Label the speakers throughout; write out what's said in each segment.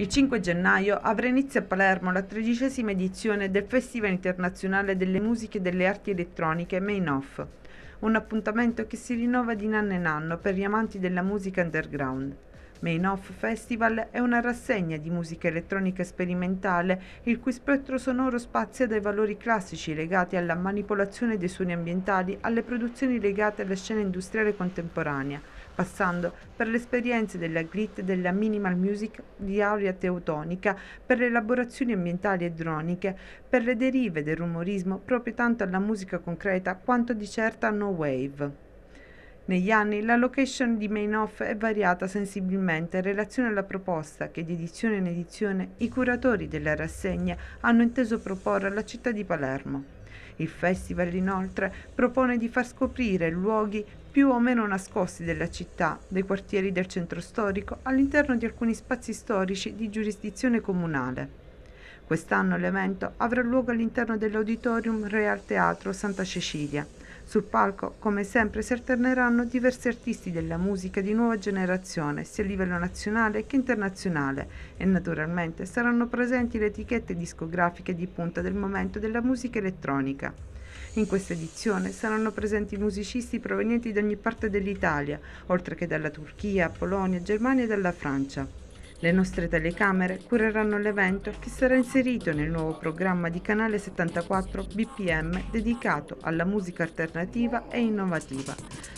Speaker 1: Il 5 gennaio avrà inizio a Palermo la tredicesima edizione del Festival Internazionale delle Musiche e delle Arti Elettroniche Main Off, un appuntamento che si rinnova di anno in anno per gli amanti della musica underground. Main Off Festival è una rassegna di musica elettronica sperimentale il cui spettro sonoro spazia dai valori classici legati alla manipolazione dei suoni ambientali alle produzioni legate alla scena industriale contemporanea passando per le esperienze della grit e della minimal music di aurea teutonica, per le elaborazioni ambientali e droniche, per le derive del rumorismo proprio tanto alla musica concreta quanto di certa no wave. Negli anni la location di Main Off è variata sensibilmente in relazione alla proposta che di edizione in edizione i curatori della rassegna hanno inteso proporre alla città di Palermo. Il festival inoltre propone di far scoprire luoghi più o meno nascosti della città, dei quartieri del centro storico all'interno di alcuni spazi storici di giurisdizione comunale. Quest'anno l'evento avrà luogo all'interno dell'Auditorium Real Teatro Santa Cecilia, sul palco, come sempre, si alterneranno diversi artisti della musica di nuova generazione, sia a livello nazionale che internazionale, e naturalmente saranno presenti le etichette discografiche di punta del momento della musica elettronica. In questa edizione saranno presenti musicisti provenienti da ogni parte dell'Italia, oltre che dalla Turchia, Polonia, Germania e dalla Francia. Le nostre telecamere cureranno l'evento che sarà inserito nel nuovo programma di Canale 74 BPM dedicato alla musica alternativa e innovativa.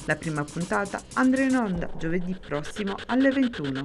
Speaker 1: La prima puntata andrà in onda giovedì prossimo alle 21.